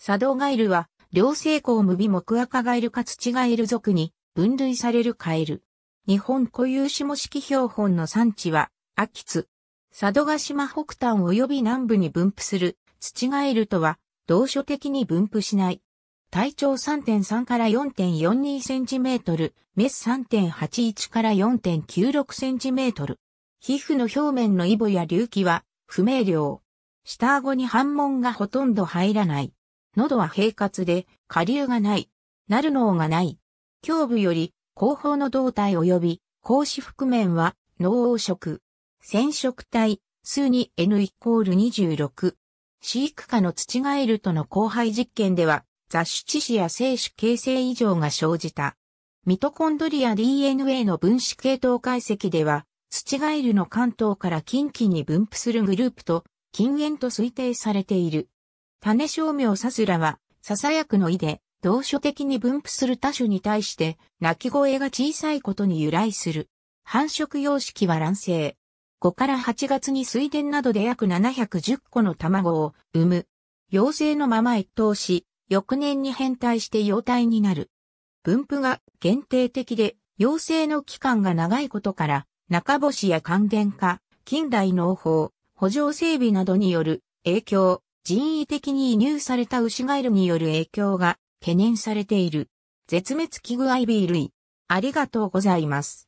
サドガエルは、両性項無尾木赤ガエルか土ガエル属に分類されるカエル。日本固有種模式標本の産地は、秋津。佐渡島北端及び南部に分布する土ガエルとは、同所的に分布しない。体長3.3から4.42センチメートル、メス3.81から4.96センチメートル。皮膚の表面のイボや隆起は不明瞭。下顎に反紋がほとんど入らない。喉は平滑で、下流がない。なる脳がない。胸部より後方の胴体及び格子覆面は脳黄色。染色体、数 2N イコール26。飼育下の土ガエルとの交配実験では、雑種致死や精子形成異常が生じた。ミトコンドリア DNA の分子系統解析では、土ガエルの関東から近畿に分布するグループと、近縁と推定されている。種照明さすらは、ささやくの意で、同書的に分布する多種に対して、鳴き声が小さいことに由来する。繁殖様式は卵生。5から8月に水田などで約710個の卵を産む。幼生のまま越冬し、翌年に変態して幼体になる。分布が限定的で、幼生の期間が長いことから、中干しや還元化、近代農法、補助整備などによる影響、人為的に移入された牛ガエルによる影響が懸念されている。絶滅危惧アイビー類。ありがとうございます。